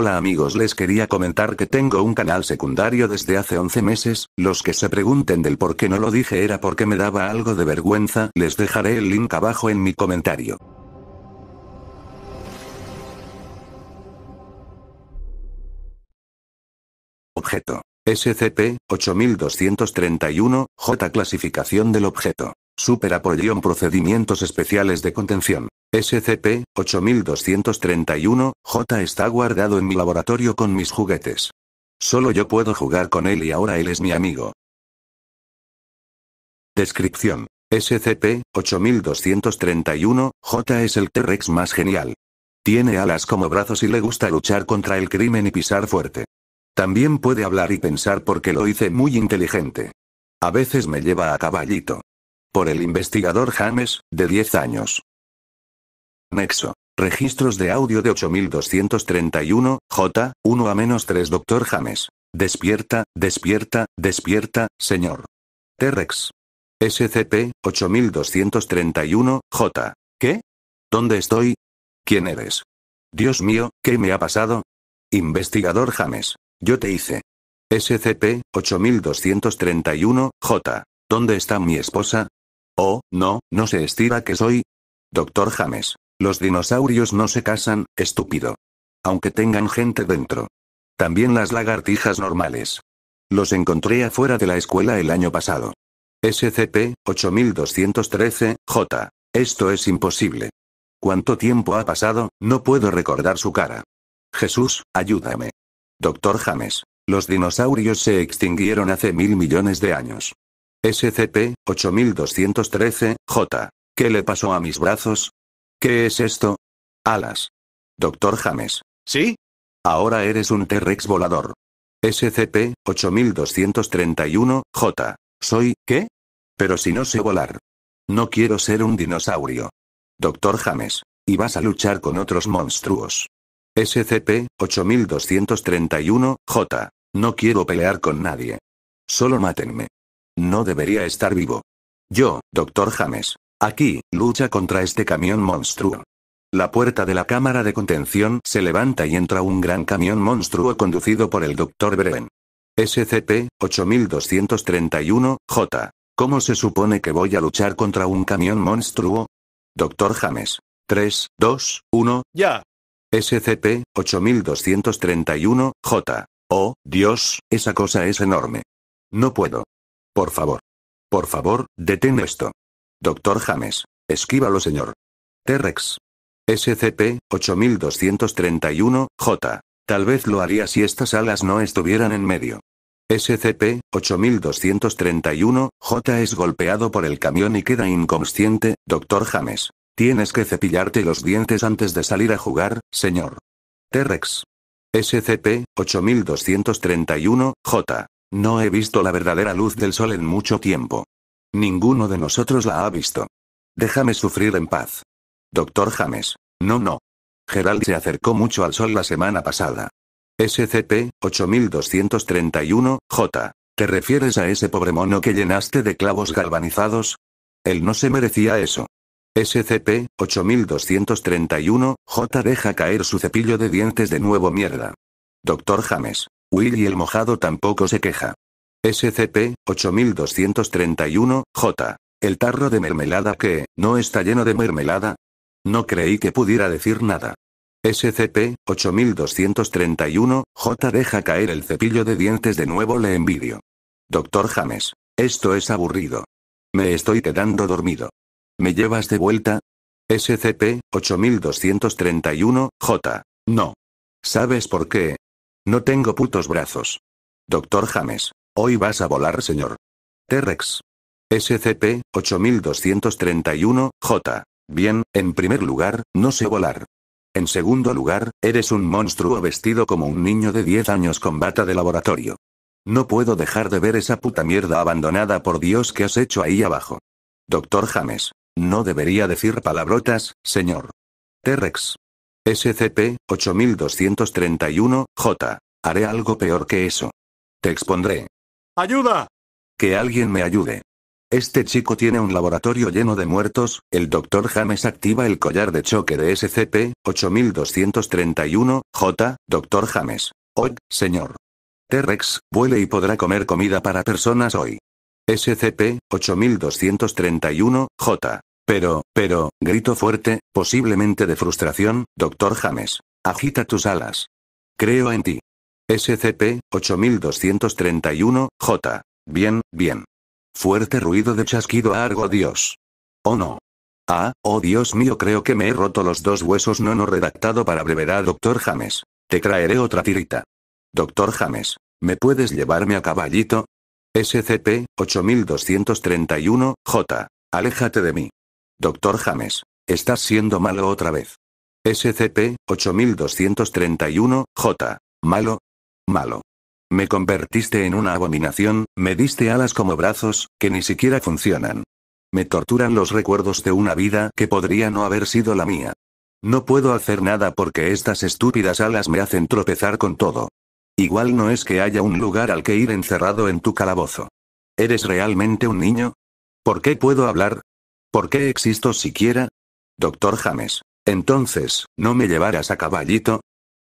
Hola amigos les quería comentar que tengo un canal secundario desde hace 11 meses, los que se pregunten del por qué no lo dije era porque me daba algo de vergüenza, les dejaré el link abajo en mi comentario. Objeto. SCP-8231, J. Clasificación del objeto. en Procedimientos especiales de contención. SCP-8231, J está guardado en mi laboratorio con mis juguetes. Solo yo puedo jugar con él y ahora él es mi amigo. Descripción. SCP-8231, J es el T-Rex más genial. Tiene alas como brazos y le gusta luchar contra el crimen y pisar fuerte. También puede hablar y pensar porque lo hice muy inteligente. A veces me lleva a caballito. Por el investigador James, de 10 años. Nexo. Registros de audio de 8231, J, 1 a menos 3 Doctor James. Despierta, despierta, despierta, señor. T-Rex. SCP, 8231, J. ¿Qué? ¿Dónde estoy? ¿Quién eres? Dios mío, ¿qué me ha pasado? Investigador James. Yo te hice. SCP, 8231, J. ¿Dónde está mi esposa? Oh, no, no se estira que soy. Doctor James. Los dinosaurios no se casan, estúpido. Aunque tengan gente dentro. También las lagartijas normales. Los encontré afuera de la escuela el año pasado. SCP-8213, J. Esto es imposible. ¿Cuánto tiempo ha pasado? No puedo recordar su cara. Jesús, ayúdame. Doctor James, los dinosaurios se extinguieron hace mil millones de años. SCP-8213, J. ¿Qué le pasó a mis brazos? ¿Qué es esto? Alas. Doctor James. ¿Sí? Ahora eres un T-Rex volador. SCP-8231, J. ¿Soy qué? Pero si no sé volar. No quiero ser un dinosaurio. Doctor James. Y vas a luchar con otros monstruos. SCP-8231, J. No quiero pelear con nadie. Solo mátenme. No debería estar vivo. Yo, Doctor James, Aquí, lucha contra este camión monstruo. La puerta de la cámara de contención se levanta y entra un gran camión monstruo conducido por el Dr. Breven. SCP-8231, J. ¿Cómo se supone que voy a luchar contra un camión monstruo? Doctor James. 3, 2, 1, ya. SCP-8231, J. Oh, Dios, esa cosa es enorme. No puedo. Por favor. Por favor, detén esto. Doctor James. Esquívalo señor. T-Rex. SCP-8231, J. Tal vez lo haría si estas alas no estuvieran en medio. SCP-8231, J es golpeado por el camión y queda inconsciente, Doctor James. Tienes que cepillarte los dientes antes de salir a jugar, señor. T-Rex. SCP-8231, J. No he visto la verdadera luz del sol en mucho tiempo. Ninguno de nosotros la ha visto. Déjame sufrir en paz. Doctor James. No, no. Gerald se acercó mucho al sol la semana pasada. SCP-8231, J. ¿Te refieres a ese pobre mono que llenaste de clavos galvanizados? Él no se merecía eso. SCP-8231, J. Deja caer su cepillo de dientes de nuevo mierda. Doctor James. Will y el mojado tampoco se queja. SCP-8231, J. El tarro de mermelada que, ¿no está lleno de mermelada? No creí que pudiera decir nada. SCP-8231, J. Deja caer el cepillo de dientes de nuevo le envidio. Doctor James. Esto es aburrido. Me estoy quedando dormido. ¿Me llevas de vuelta? SCP-8231, J. No. ¿Sabes por qué? No tengo putos brazos. Doctor James. Hoy vas a volar, señor. T-Rex. SCP-8231, J. Bien, en primer lugar, no sé volar. En segundo lugar, eres un monstruo vestido como un niño de 10 años con bata de laboratorio. No puedo dejar de ver esa puta mierda abandonada por Dios que has hecho ahí abajo. Doctor James. No debería decir palabrotas, señor. T-Rex. SCP-8231, J. Haré algo peor que eso. Te expondré. ¡Ayuda! Que alguien me ayude. Este chico tiene un laboratorio lleno de muertos, el Dr. James activa el collar de choque de SCP-8231, J, Dr. James. Hoy, señor. T-Rex, vuele y podrá comer comida para personas hoy. SCP-8231, J. Pero, pero, grito fuerte, posiblemente de frustración, doctor James. Agita tus alas. Creo en ti. SCP-8231, J. Bien, bien. Fuerte ruido de chasquido Argo Dios. Oh no. Ah, oh Dios mío, creo que me he roto los dos huesos. No no redactado para brevedad, doctor James. Te traeré otra tirita. Doctor James, ¿me puedes llevarme a caballito? SCP-8231, J. Aléjate de mí. Doctor James, estás siendo malo otra vez. SCP-8231, J. Malo, malo. Me convertiste en una abominación, me diste alas como brazos, que ni siquiera funcionan. Me torturan los recuerdos de una vida que podría no haber sido la mía. No puedo hacer nada porque estas estúpidas alas me hacen tropezar con todo. Igual no es que haya un lugar al que ir encerrado en tu calabozo. ¿Eres realmente un niño? ¿Por qué puedo hablar? ¿Por qué existo siquiera? Doctor James. Entonces, ¿no me llevarás a caballito?